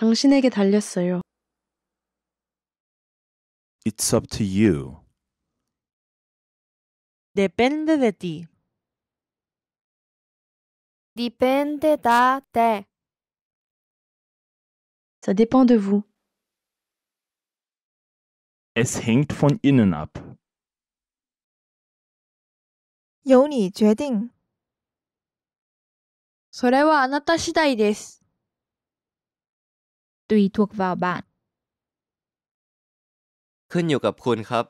당신에게달렸어요 It's up to you. Depende de ti. Depende da te. Ça dépend de vous. Es hängt von innen ab. 由你决定。それはあなた次第です。tùy thuộc vào bạn ขึ้นอยู่กับคุณครับ